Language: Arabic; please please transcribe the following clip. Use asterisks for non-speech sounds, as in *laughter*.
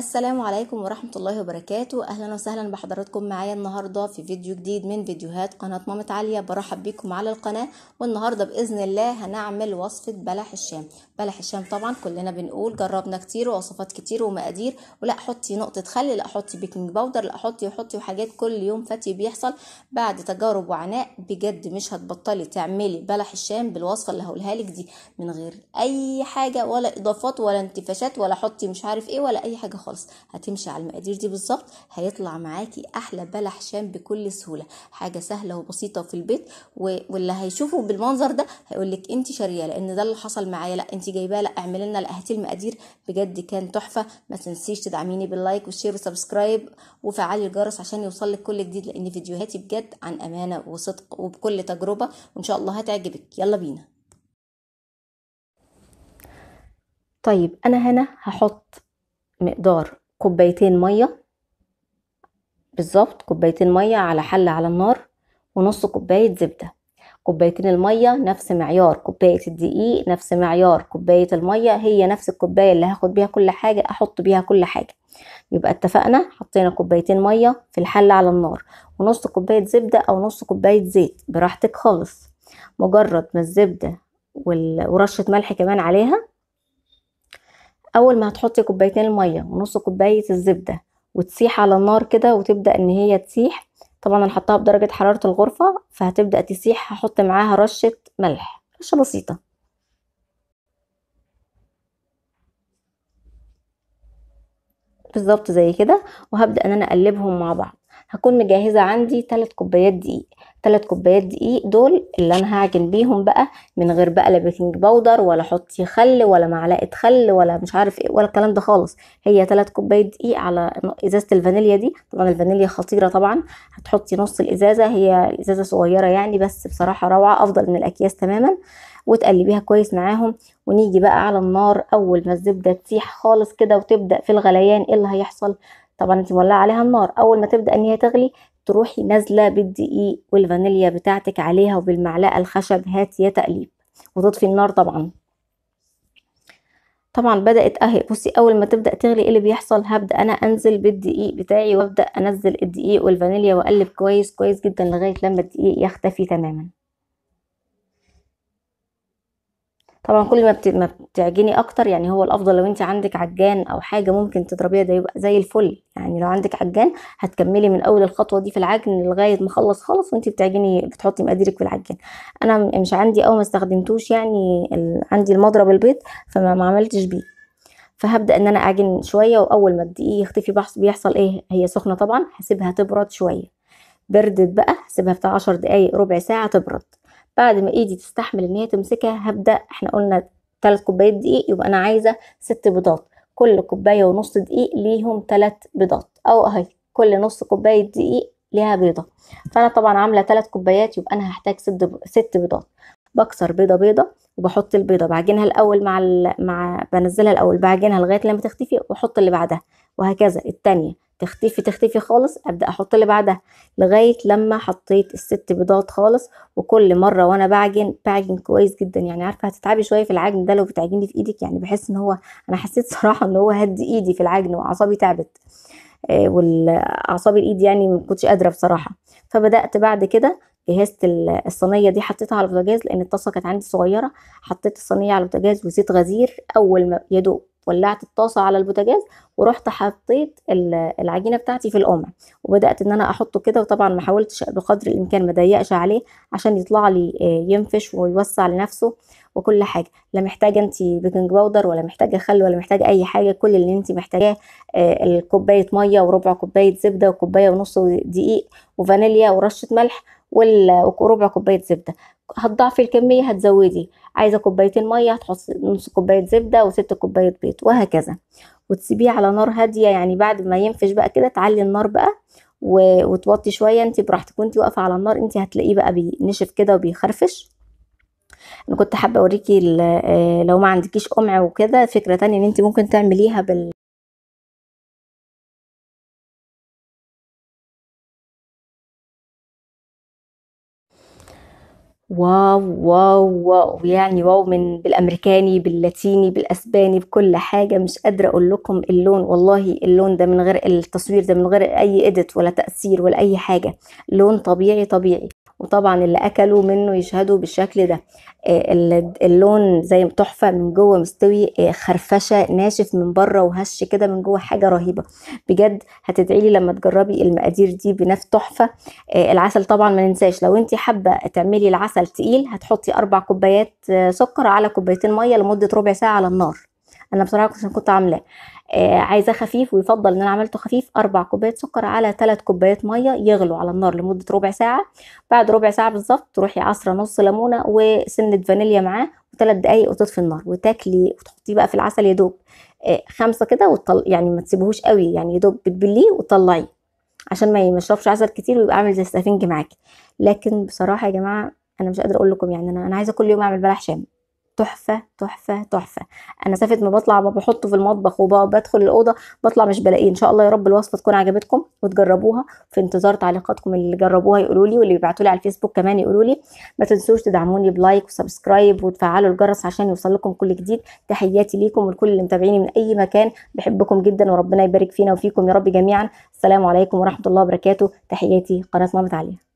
السلام عليكم ورحمة الله وبركاته أهلا وسهلا بحضراتكم معايا النهاردة في فيديو جديد من فيديوهات قناة مامة عالية برحب بيكم على القناة والنهاردة بإذن الله هنعمل وصفة بلح الشام بلح الشام طبعا كلنا بنقول جربنا كتير ووصفات كتير ومقادير ولا حطي نقطة خل لا حطي بيكنج باودر لا حطي وحطي وحاجات كل يوم فتي بيحصل بعد تجارب وعناء بجد مش هتبطلي تعملي بلح الشام بالوصفة اللي هقولها لك دي من غير أي حاجة ولا إضافات ولا انتفاشات ولا حطي مش عارف إيه ولا أي حاجة خالص خالص هتمشي على المقادير دي بالظبط هيطلع معاكي احلى بلح شام بكل سهوله حاجه سهله وبسيطه في البيت واللي هيشوفه بالمنظر ده هيقول لك انت شاريه لان ده اللي حصل معايا لا انت جايباه لا اعملي لنا لا هاتي المقادير بجد كان تحفه ما تنسيش تدعميني باللايك والشير وسبسكرايب وفعلي الجرس عشان يوصلك كل جديد لان فيديوهاتي بجد عن امانه وصدق وبكل تجربه وان شاء الله هتعجبك يلا بينا طيب انا هنا هحط مقدار كوبايتين ميه بالظبط كوبايتين ميه على حله على النار ونص كوبايه زبده كوبايتين الميه نفس معيار كوبايه الدقيق نفس معيار كوبايه الميه هي نفس الكوبايه اللي هاخد بيها كل حاجه احط بيها كل حاجه يبقى اتفقنا حطينا كوبايتين ميه في الحله على النار ونص كوبايه زبده او نص كوبايه زيت براحتك خالص مجرد ما الزبده ورشه ملح كمان عليها اول ما هتحطي كوبايتين الميه ونص كوبايه الزبده وتسيح على النار كده وتبدا ان هي تسيح طبعا انا حطاها بدرجه حراره الغرفه فهتبدا تسيح هحط معاها رشه ملح رشه بسيطه بالظبط زي كده وهبدا ان انا اقلبهم مع بعض هكون مجهزة عندي ثلاث كوبايات دقيق ثلاث كوبايات دقيق دول اللي انا هعجن بيهم بقى من غير بقى لا بيكنج باودر ولا حطي خل ولا معلقه خل ولا مش عارف ايه ولا الكلام ده خالص هي ثلاث كوبايات دقيق على ازازه الفانيليا دي طبعا الفانيليا خطيره طبعا هتحطي نص الازازه هي ازازه صغيره يعني بس بصراحه روعه افضل من الاكياس تماما وتقلبيها كويس معاهم ونيجي بقى على النار اول ما الزبده تسيح خالص كده وتبدا في الغليان ايه اللي هيحصل طبعا انت مولعه عليها النار اول ما تبدا ان هي تغلي تروحي نازله بالدقيق والفانيليا بتاعتك عليها وبالمعلقه الخشب هات يا تقليب وتطفي النار طبعا طبعا بدات اهي بصي اول ما تبدا تغلي ايه اللي بيحصل هبدا انا انزل بالدقيق بتاعي وابدا انزل الدقيق والفانيليا واقلب كويس كويس جدا لغايه لما الدقيق يختفي تماما طبعا كل ما, بتعجني اكتر يعني هو الافضل لو انت عندك عجان او حاجه ممكن تضربيها ده يبقى زي الفل يعني لو عندك عجان هتكملي من اول الخطوه دي في العجن لغايه ما اخلص خالص وانت بتعجني بتحطي مقاديرك في العجان انا مش عندي او ما استخدمتوش يعني ال... عندي المضرب البيض فما ما عملتش بيه فهبدا ان انا اعجن شويه واول ما الدقيق يختفي بيحصل ايه هي سخنه طبعا هسيبها تبرد شويه بردت بقى هسيبها بتاع عشر دقايق ربع ساعه تبرد بعد ما ايدي تستحمل ان هي تمسكها هبدا احنا قلنا ثلاث كوبايات دقيق يبقى انا عايزه ست بيضات كل كوبايه ونص دقيق ليهم ثلاث بيضات او اهي كل نص كوبايه دقيق ليها بيضه فانا طبعا عامله ثلاث كوبايات يبقى انا هحتاج ست ست بيضات بكسر بيضه بيضه وبحط البيضه بعجنها الاول مع مع بنزلها الاول بعجنها لغايه لما تختفي واحط اللي بعدها وهكذا التانية تختفي تختفي خالص ابدا احط اللي بعدها لغايه لما حطيت الست بيضات خالص وكل مره وانا بعجن بعجن كويس جدا يعني عارفه هتتعبي شويه في العجن ده لو بتعجني في ايدك يعني بحس ان هو انا حسيت *laughs* صراحه ان هو هدي ايدي في العجن واعصابي تعبت واعصابي آه، والاعصاب الايد يعني ما كنتش قادره بصراحه فبدات بعد كده جهزت الصينيه دي حطيتها على البوتاجاز لان الطاسه كانت عندي صغيره حطيت الصينيه على البوتاجاز وزيت غزير اول ما يدوب ولعت الطاسه على البوتاجاز ورحت حطيت العجينه بتاعتي في القمع وبدات ان انا احطه كده وطبعا ما حاولتش بقدر الامكان ما ضيقش عليه عشان يطلع لي آه، ينفش ويوسع لنفسه وكل حاجه لا محتاجه انت بيكنج باودر ولا محتاجه خل ولا محتاجه اي حاجه كل اللي انت محتاجاه آه، كوبايه ميه وربع كوبايه زبده وكوبايه ونص دقيق وفانيليا ورشه ملح وربع كوبايه زبده هتضعفي الكميه هتزودي عايزه كوبايتين ميه هتحطي نص كوبايه زبده وست كوبايه بيض وهكذا وتسيبيه على نار هاديه يعني بعد ما ينفش بقى كده تعلي النار بقى وتوطي شويه انت براحتك وانت واقفه على النار انت هتلاقيه بقى بينشف كده وبيخرفش انا كنت حابه اوريكي آه، لو ما عندكيش قمع وكده فكره تانية ان انت ممكن تعمليها بال واو واو واو يعني واو من بالامريكاني باللاتيني بالاسباني بكل حاجه مش قادره اقول لكم اللون والله اللون ده من غير التصوير ده من غير اي اديت ولا تاثير ولا اي حاجه لون طبيعي طبيعي وطبعا اللي اكلوا منه يشهدوا بالشكل ده آه، اللون زي تحفه من جوه مستوي آه، خرفشه ناشف من بره وهش كده من جوه حاجه رهيبه بجد هتدعي لي لما تجربي المقادير دي بنفس تحفه آه، العسل طبعا ما ننساش لو انت حابه تعملي العسل تقيل هتحطي اربع كوبايات سكر على كوبايتين ميه لمده ربع ساعه على النار انا بصراحه كنت كنت عاملاه آه عايزاه خفيف ويفضل ان انا عملته خفيف اربع كوبايات سكر على ثلاث كوبايات ميه يغلوا على النار لمده ربع ساعه بعد ربع ساعه بالظبط تروحي عصره نص ليمونه وسنه فانيليا معاه وثلاث دقائق وتطفي النار وتاكلي وتحطيه بقى في العسل يا دوب آه خمسه كده وتطل يعني ما تسيبهوش قوي يعني يا دوب بتبليه وتطلعيه عشان ما يشربش عسل كتير ويبقى عامل زي السفنج معاكي لكن بصراحه يا جماعه انا مش قادره اقول لكم يعني انا انا عايزه كل يوم اعمل بلح شام تحفه تحفه تحفه انا سافت ما بطلع ما بحطه في المطبخ وبدخل الاوضه بطلع مش بلاقيه ان شاء الله يا رب الوصفه تكون عجبتكم وتجربوها في انتظار تعليقاتكم اللي جربوها يقولوا لي واللي بيبعتوا لي على الفيسبوك كمان يقولوا لي ما تنسوش تدعموني بلايك وسبسكرايب وتفعلوا الجرس عشان يوصل لكم كل جديد تحياتي ليكم ولكل اللي متابعيني من اي مكان بحبكم جدا وربنا يبارك فينا وفيكم يا رب جميعا السلام عليكم ورحمه الله وبركاته تحياتي قناه ماما تعليم